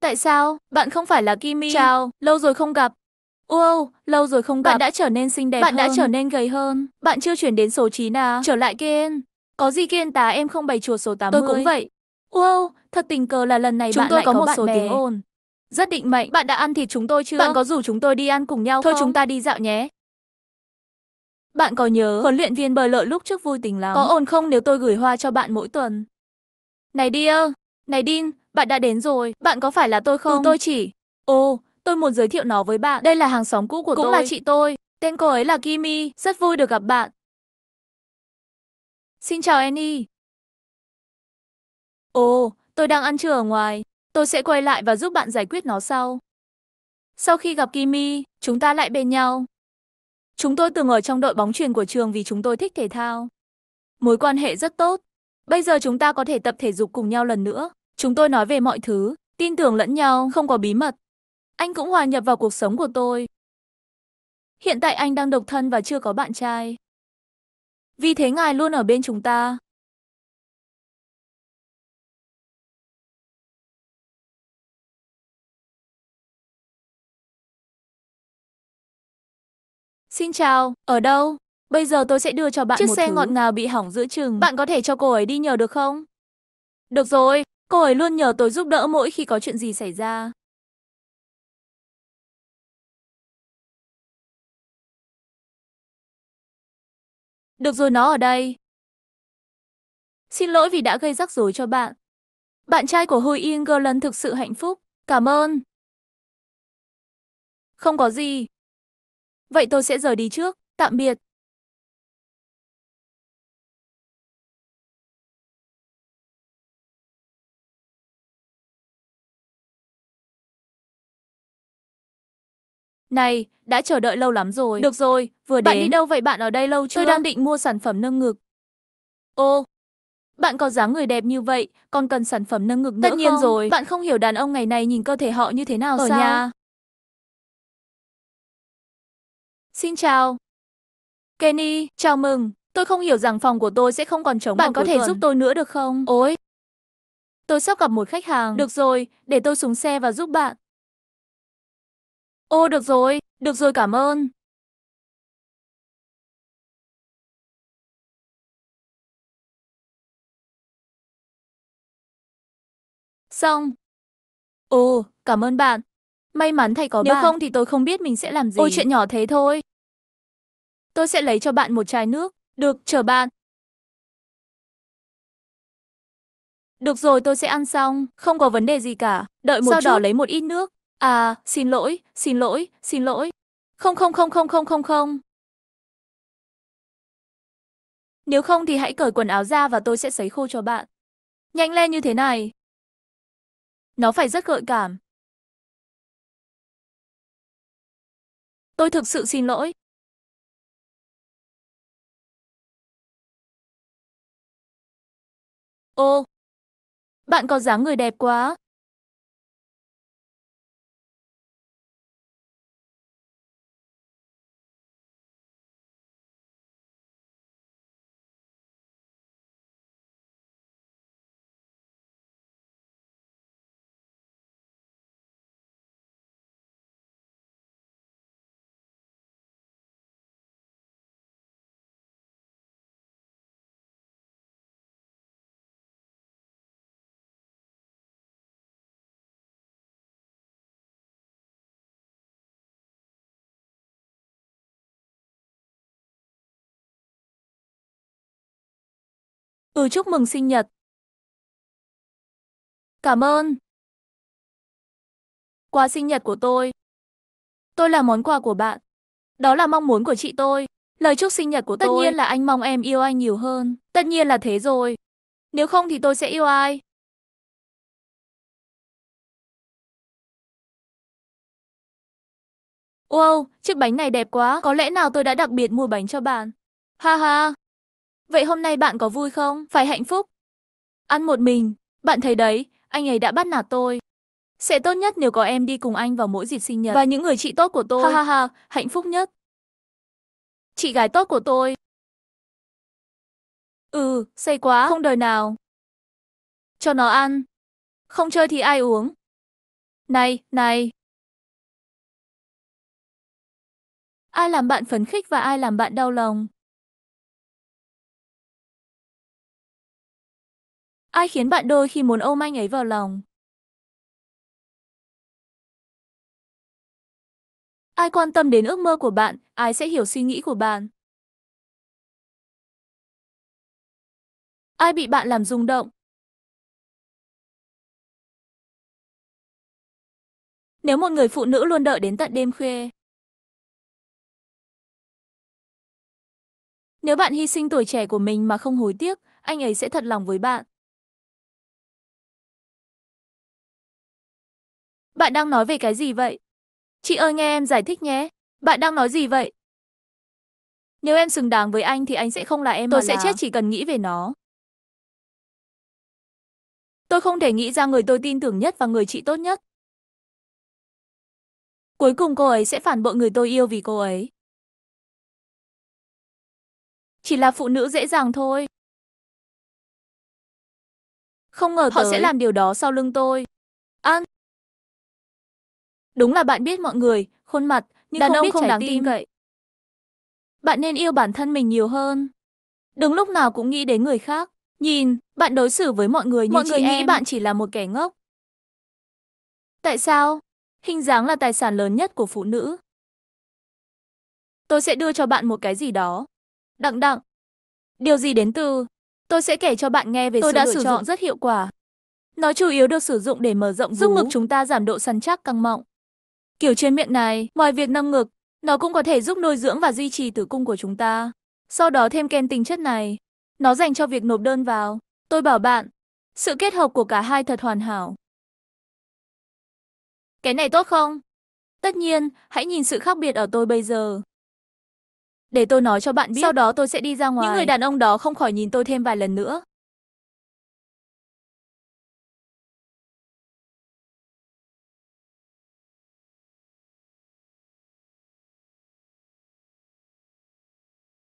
Tại sao? Bạn không phải là Kimi. Chào, lâu rồi không gặp. Wow, lâu rồi không gặp. Bạn đã trở nên xinh đẹp Bạn hơn. đã trở nên gầy hơn. Bạn chưa chuyển đến số 9 à? Trở lại Kiên. Có gì Kiên tá em không bày chùa số 80. Tôi cũng vậy. Wow, thật tình cờ là lần này chúng bạn tôi lại có, có một bạn số bè. tiếng ồn. Rất định mệnh, bạn đã ăn thịt chúng tôi chưa? Bạn có rủ chúng tôi đi ăn cùng nhau Thôi không? chúng ta đi dạo nhé. Bạn có nhớ huấn luyện viên bơi lội lúc trước vui tình lắm? Có ổn không nếu tôi gửi hoa cho bạn mỗi tuần? Này Dia, này Din, bạn đã đến rồi, bạn có phải là tôi không? Ừ, tôi chỉ. Ồ, tôi muốn giới thiệu nó với bạn. Đây là hàng xóm cũ của Cũng tôi. Cũng là chị tôi. Tên cô ấy là Kimi, rất vui được gặp bạn. Xin chào Annie. Ồ, tôi đang ăn trưa ở ngoài. Tôi sẽ quay lại và giúp bạn giải quyết nó sau. Sau khi gặp Kimi, chúng ta lại bên nhau. Chúng tôi từng ở trong đội bóng truyền của trường vì chúng tôi thích thể thao. Mối quan hệ rất tốt. Bây giờ chúng ta có thể tập thể dục cùng nhau lần nữa. Chúng tôi nói về mọi thứ, tin tưởng lẫn nhau, không có bí mật. Anh cũng hòa nhập vào cuộc sống của tôi. Hiện tại anh đang độc thân và chưa có bạn trai. Vì thế ngài luôn ở bên chúng ta. Xin chào, ở đâu? Bây giờ tôi sẽ đưa cho bạn Chiếc một xe thứ. ngọt ngào bị hỏng giữa chừng. Bạn có thể cho cô ấy đi nhờ được không? Được rồi, Cô ấy luôn nhờ tôi giúp đỡ mỗi khi có chuyện gì xảy ra. Được rồi nó ở đây. Xin lỗi vì đã gây rắc rối cho bạn. Bạn trai của Hui In Gerland thực sự hạnh phúc. Cảm ơn. Không có gì. Vậy tôi sẽ rời đi trước. Tạm biệt. Này, đã chờ đợi lâu lắm rồi. Được rồi, vừa bạn đến. Bạn đi đâu vậy bạn ở đây lâu chưa? Tôi đang định mua sản phẩm nâng ngực. Ô, bạn có dáng người đẹp như vậy, còn cần sản phẩm nâng ngực nữa Tất nhiên không? rồi, bạn không hiểu đàn ông ngày nay nhìn cơ thể họ như thế nào ở sao? nhà. Xin chào. Kenny, chào mừng. Tôi không hiểu rằng phòng của tôi sẽ không còn trống Bạn có thể tuần. giúp tôi nữa được không? Ôi. Tôi sắp gặp một khách hàng. Được rồi, để tôi xuống xe và giúp bạn. Ô được rồi, được rồi cảm ơn. Xong. Ồ, cảm ơn bạn. May mắn thầy có Nếu bạn. Nếu không thì tôi không biết mình sẽ làm gì. Ôi chuyện nhỏ thế thôi. Tôi sẽ lấy cho bạn một chai nước. Được, chờ bạn. Được rồi, tôi sẽ ăn xong, không có vấn đề gì cả. Đợi một Sau chút. đó lấy một ít nước. À, xin lỗi, xin lỗi, xin lỗi. Không không không không không không không. Nếu không thì hãy cởi quần áo ra và tôi sẽ sấy khô cho bạn. Nhanh lên như thế này. Nó phải rất gợi cảm. Tôi thực sự xin lỗi. Ô, bạn có dáng người đẹp quá. Ừ chúc mừng sinh nhật. Cảm ơn. Quà sinh nhật của tôi. Tôi là món quà của bạn. Đó là mong muốn của chị tôi. Lời chúc sinh nhật của tôi. Tất nhiên là anh mong em yêu anh nhiều hơn. Tất nhiên là thế rồi. Nếu không thì tôi sẽ yêu ai? Wow, chiếc bánh này đẹp quá. Có lẽ nào tôi đã đặc biệt mua bánh cho bạn. Ha ha. Vậy hôm nay bạn có vui không? Phải hạnh phúc. Ăn một mình, bạn thấy đấy, anh ấy đã bắt nạt tôi. Sẽ tốt nhất nếu có em đi cùng anh vào mỗi dịp sinh nhật và những người chị tốt của tôi. Ha ha ha, hạnh phúc nhất. Chị gái tốt của tôi. Ừ, say quá, không đời nào. Cho nó ăn. Không chơi thì ai uống. Này, này. Ai làm bạn phấn khích và ai làm bạn đau lòng? Ai khiến bạn đôi khi muốn ôm anh ấy vào lòng? Ai quan tâm đến ước mơ của bạn, ai sẽ hiểu suy nghĩ của bạn? Ai bị bạn làm rung động? Nếu một người phụ nữ luôn đợi đến tận đêm khuya. Nếu bạn hy sinh tuổi trẻ của mình mà không hối tiếc, anh ấy sẽ thật lòng với bạn. Bạn đang nói về cái gì vậy? Chị ơi nghe em giải thích nhé. Bạn đang nói gì vậy? Nếu em xứng đáng với anh thì anh sẽ không là em Tôi sẽ là... chết chỉ cần nghĩ về nó. Tôi không thể nghĩ ra người tôi tin tưởng nhất và người chị tốt nhất. Cuối cùng cô ấy sẽ phản bội người tôi yêu vì cô ấy. Chỉ là phụ nữ dễ dàng thôi. Không ngờ Họ tới. sẽ làm điều đó sau lưng tôi. An, Đúng là bạn biết mọi người, khuôn mặt, nhưng đàn không ông không đáng tin cậy. Bạn nên yêu bản thân mình nhiều hơn. Đừng lúc nào cũng nghĩ đến người khác. Nhìn, bạn đối xử với mọi người như mọi chị người em. nghĩ bạn chỉ là một kẻ ngốc. Tại sao? Hình dáng là tài sản lớn nhất của phụ nữ. Tôi sẽ đưa cho bạn một cái gì đó. Đặng đặng. Điều gì đến từ? Tôi sẽ kể cho bạn nghe về tôi sự đã sử dụng rất hiệu quả. Nó chủ yếu được sử dụng để mở rộng giúp ngực chúng ta giảm độ săn chắc căng mọng. Kiểu trên miệng này, ngoài việc nâng ngực, nó cũng có thể giúp nuôi dưỡng và duy trì tử cung của chúng ta. Sau đó thêm kem tinh chất này. Nó dành cho việc nộp đơn vào. Tôi bảo bạn, sự kết hợp của cả hai thật hoàn hảo. Cái này tốt không? Tất nhiên, hãy nhìn sự khác biệt ở tôi bây giờ. Để tôi nói cho bạn biết, sau đó tôi sẽ đi ra ngoài. Những người đàn ông đó không khỏi nhìn tôi thêm vài lần nữa.